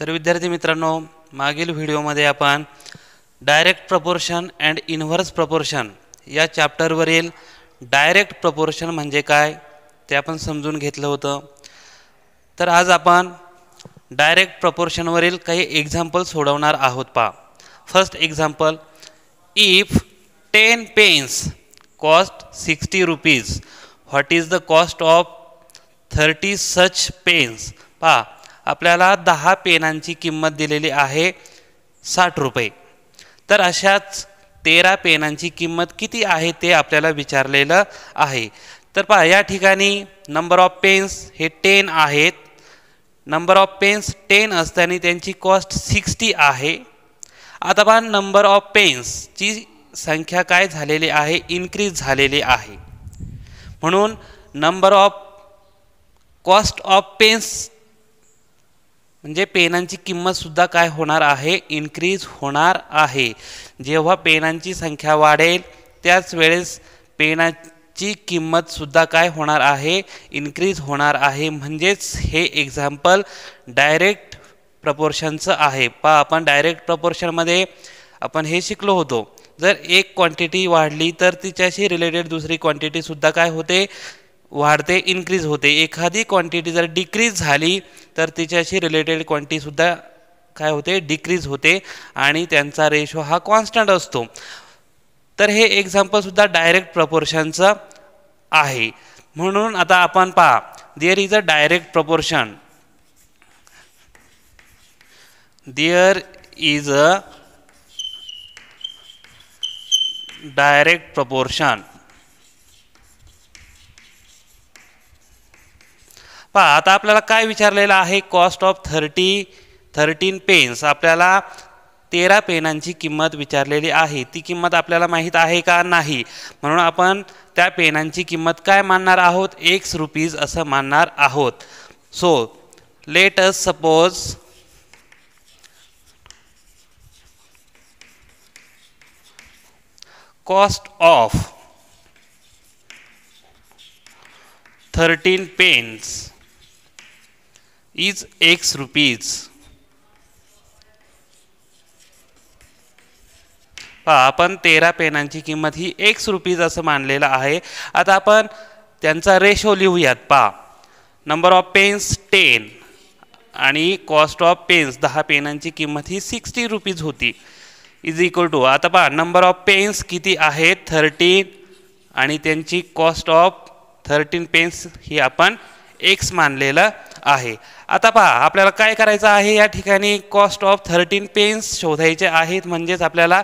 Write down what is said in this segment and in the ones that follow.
तर विद्यार्थी मित्रांनो मागील व्हिडिओमध्ये आपण direct proportion and inverse proportion या चॅप्टरवरील डायरेक्ट प्रपोर्शन म्हणजे काय ते आपण समजून घेतलं होतं तर आज आपण डायरेक्ट प्रपोर्शनवरील काही एक्झाम्पल सोडवणार आहोत पा first example if ten pens cost sixty rupees what is the cost of thirty such pens पा आपल्याला दहा पेनांची किंमत दिलेली आहे साठ रुपये तर अशाच तेरा पेनांची किंमत किती आहे ते आपल्याला विचारलेलं आहे तर पहा या ठिकाणी नंबर ऑफ पेन्स हे टेन आहेत नंबर ऑफ पेन्स टेन असताना त्यांची कॉस्ट सिक्स्टी आहे आता पहा नंबर ऑफ पेन्सची संख्या काय झालेली आहे इन्क्रीज झालेली आहे म्हणून number of cost of pens म्हणजे पेनांची किंमतसुद्धा काय होणार आहे इन्क्रीज होणार आहे जेव्हा पेनांची संख्या वाढेल त्याच वेळेस पेनाची किंमतसुद्धा काय होणार आहे इन्क्रीज होणार आहे म्हणजेच हे एक्झाम्पल डायरेक्ट प्रपोर्शनचं आहे पहा आपण डायरेक्ट प्रपोर्शनमध्ये आपण हे शिकलो होतो जर एक क्वांटिटी वाढली तर तिच्याशी रिलेटेड दुसरी क्वांटिटीसुद्धा काय होते वाढते इन्क्रीज होते एखादी क्वांटिटी जर डिक्रीज झाली तर तिच्याशी रिलेटेड क्वांटिटीसुद्धा काय होते डिक्रीज होते आणि त्यांचा रेशो हा कॉन्स्टंट असतो तर हे एक्झाम्पलसुद्धा डायरेक्ट प्रपोर्शनचं आहे म्हणून आता आपण पहा there is a direct proportion there is a direct proportion पहा आता आपल्याला काय विचारलेलं आहे cost of thirty thirteen pens आपल्याला तेरा पेनांची किंमत विचारलेली आहे ती किंमत आपल्याला माहीत आहे का नाही म्हणून आपण त्या पेनांची किंमत काय मानणार आहोत एक्स रुपीज असं मानणार आहोत so let us suppose cost of thirteen pens is x rupees पहा आपण तेरा पेनांची किंमत ही एक्स रुपीज असं मानलेलं आहे आता आपण त्यांचा रेशो लिहूयात पहा नंबर ऑफ पेन्स टेन आणि कॉस्ट ऑफ पेन्स दहा पेनांची किंमत ही सिक्स्टी रुपीज होती इज इक्वल टू आता पहा नंबर ऑफ पेन्स किती आहेत थर्टीन आणि त्यांची कॉस्ट ऑफ थर्टीन पेन्स ही आपण एक्स मानलेलं आहे आता पहा आपल्याला काय करायचं आहे या ठिकाणी कॉस्ट ऑफ थर्टीन पेन्स शोधायचे आहेत म्हणजेच आपल्याला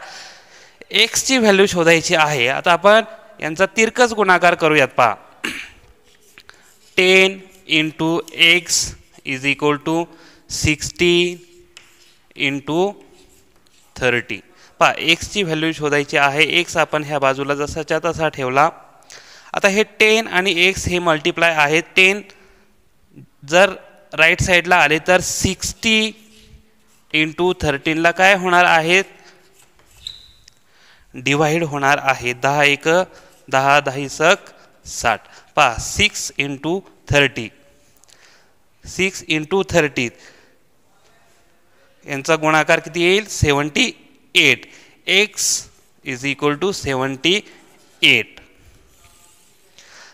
एक्सची व्हॅल्यू शोधायची आहे आता आपण यांचा तिरकस गुणाकार करूयात पहा ten into x is equal to sixty into thirty पहा एक्सची व्हॅल्यू शोधायची आहे एक्स आपण ह्या बाजूला जसाच्या तसा ठेवला आता हे टेन आणि एक्स हे मल्टिप्लाय आहे टेन जर राईट साईडला आले तर सिक्स्टी इंटू थर्टीनला काय होणार आहेत डिव्हाइड होणार आहे दहा एक दहा दहा सक साठ पहा six into thirty six into thirty यांचा गुणाकार किती येईल seventy eight x is equal to seventy eight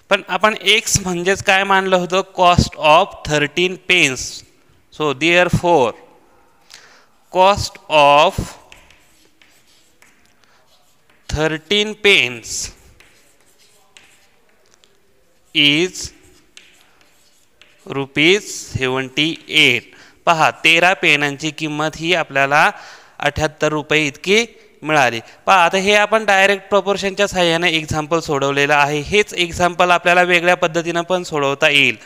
पण आपण एक्स म्हणजेच काय मानलं होतं cost of thirteen pens so therefore cost of thirteen pens is rupees seventy eight पहा तेरा पेनांची किंमत ही आपल्याला अठ्याहत्तर रुपये इतकी मिळाली पहा आता हे आपण डायरेक्ट प्रपोर्शनच्या सहाय्याने एक्झाम्पल सोडवलेलं आहे हेच एक्झाम्पल आपल्याला वेगळ्या पद्धतीनं पण सोडवता येईल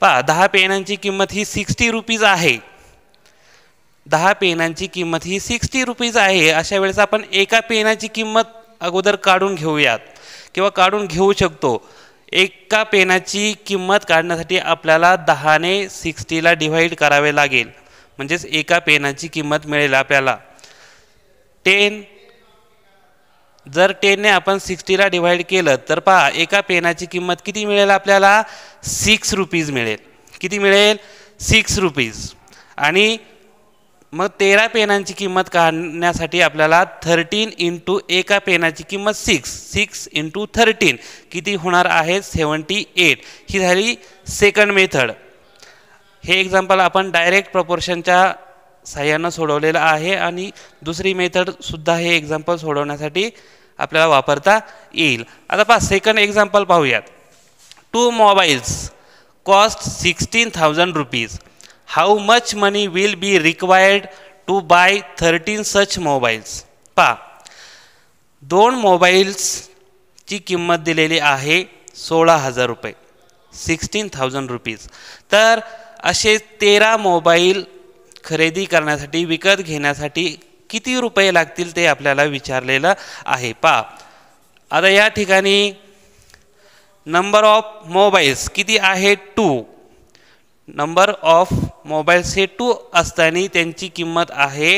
पहा दहा पेनांची किंमत ही सिक्स्टी रुपीज आहे दहा पेनांची किंमत ही सिक्स्टी रुपीज आहे अशा वेळेस आपण एका पेनाची किंमत अगोदर काढून घेऊयात किंवा काढून घेऊ शकतो एका पेनाची किंमत काढण्यासाठी आपल्याला दहाने सिक्स्टीला डिव्हाइड करावे लागेल म्हणजेच एका पेनाची किंमत मिळेल आपल्याला टेन जर टेनने आपण सिक्स्टीला डिव्हाइड केलं तर पहा एका पेनाची किंमत किती मिळेल आपल्याला सिक्स रुपीज मिळेल किती मिळेल सिक्स रुपीज आणि मग तेरा पेनांची किंमत काढण्यासाठी आपल्याला थर्टीन इंटू एका पेनाची किंमत सिक्स सिक्स इंटू थर्टीन किती होणार आहे सेवन्टी एट ही झाली सेकंड मेथड हे एक्झाम्पल आपण डायरेक्ट प्रपोर्शनच्या साह्यानं सोडवलेलं आहे आणि दुसरी मेथडसुद्धा हे एक्झाम्पल सोडवण्यासाठी आपल्याला वापरता येईल आता पहा सेकंड एक्झाम्पल पाहूयात two mobiles cost sixteen thousand rupees how much money will be required to buy thirteen such mobiles पहा दोन मोबाईल्सची किंमत दिलेली आहे सोळा हजार रुपये सिक्स्टीन थाउजंड रुपीज तर असे तेरा मोबाईल खरेदी करण्यासाठी विकत घेण्यासाठी किती रुपये लागतील ते आपल्याला विचारलेलं आहे पा आता या ठिकाणी नंबर ऑफ मोबाईल्स किती आहे टू नंबर ऑफ मोबाईल्स हे टू असताना त्यांची किंमत आहे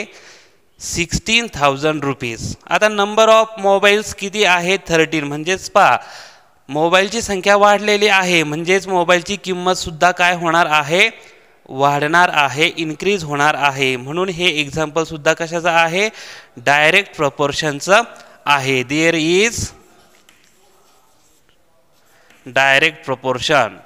सिक्स्टीन थाउजंड रुपीज आता नंबर ऑफ मोबाईल्स किती आहे थर्टीन म्हणजेच पा मोबाईलची संख्या वाढलेली आहे म्हणजेच मोबाईलची किंमतसुद्धा काय होणार आहे वाढणार आहे इन्क्रीज होणार आहे म्हणून हे एक्झाम्पलसुद्धा कशाचं आहे डायरेक्ट प्रपोर्शनचं आहे देअर इज डायरेक्ट प्रपोर्शन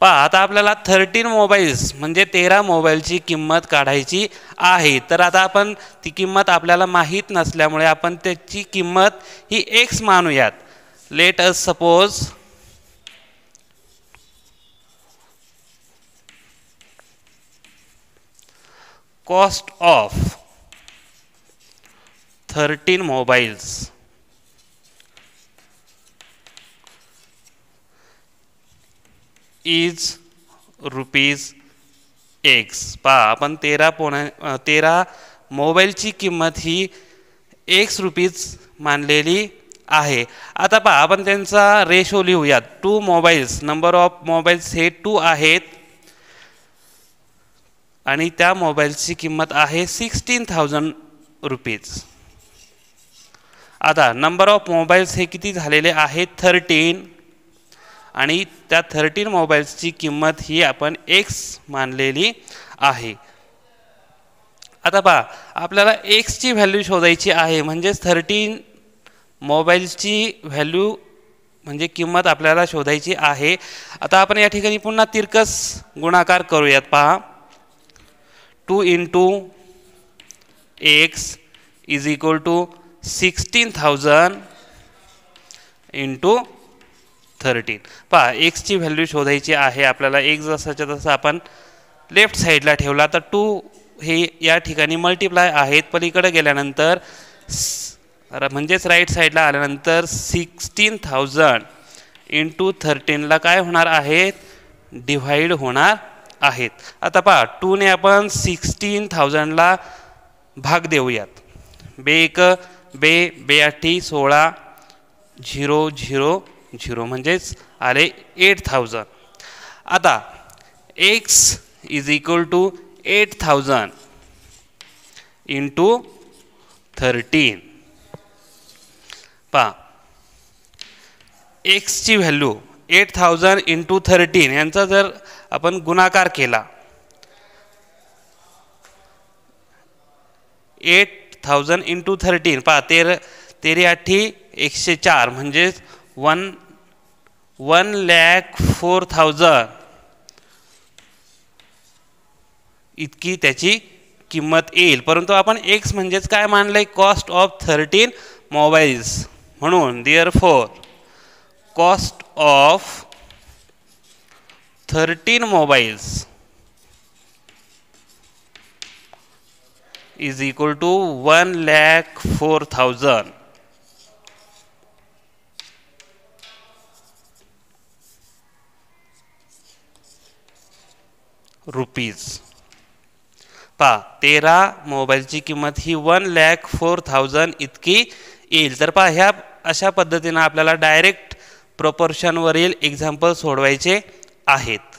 पहा आता आपल्याला थर्टीन मोबाईल्स म्हणजे तेरा मोबाईलची किंमत काढायची आहे तर आता आपण ती किंमत आपल्याला माहीत नसल्यामुळे आपण त्याची किंमत ही एक्स मानूयात let us suppose cost of thirteen mobiles is rupees x पहा आपण तेरा पोण्या तेरा मोबाईलची किंमत ही एक्स रुपीज मानलेली आहे आता पहा आपण त्यांचा रेशो लिहूयात to mobiles number of mobiles हे टू आहेत आणि त्या मोबाईलची किंमत आहे सिक्स्टीन थाउजंड रुपीज आता नंबर ऑफ मोबाईल्स हे किती झालेले आहेत थर्टीन आणि त्या थर्टीन मोबाईल्सची किंमत ही आपण एक्स मानलेली आहे आता पहा आपल्याला एक्सची व्हॅल्यू शोधायची आहे म्हणजेच थर्टीन मोबाईल्सची व्हॅल्यू म्हणजे किंमत आपल्याला शोधायची आहे आता आपण या ठिकाणी पुन्हा तिरकस गुणाकार करूयात पहा two into x is equal to sixteen thousand into thirteen पहा एक्सची व्हॅल्यू शोधायची आहे आपल्याला एक्स जसाच्या तसं आपण लेफ्ट साईडला ठेवला तर टू हे या ठिकाणी मल्टिप्लाय आहेत पलीकडे गेल्यानंतर म्हणजेच राईट साईडला आल्यानंतर सिक्स्टीन थाउजंड इंटू थर्टीनला काय होणार आहेत डिव्हाइड होणार आहेत आता पहा टूने आपण सिक्स्टीन थाउजंडला भाग देऊयात बे एक बे बेआठी सोळा झिरो झिरो झिरो म्हणजेच आले एट थाउजंड आता x is equal to eight thousand into thirteen पहा एक्सची व्हॅल्यू एट थाउजंड इंटू थर्टीन यांचा जर आपण गुणाकार केला एट थाउजंड इंटू थर्टीन पहा तेर तेरे आठी एकशे चार म्हणजेच one one lakh four thousand इतकी त्याची किंमत येईल परंतु आपण एक्स म्हणजेच काय मानलं आहे कॉस्ट ऑफ थर्टीन मोबाईल्स म्हणून therefore cost of thirteen mobiles is equal to one lakh four thousand rupees पहा तेरा मोबाईलची किंमत ही वन लॅक फोर थाउजंड इतकी येईल तर पहा ह्या अशा पद्धतीनं आपल्याला डायरेक्ट प्रपोर्शनवरील एक्झाम्पल सोडवायचे आहेत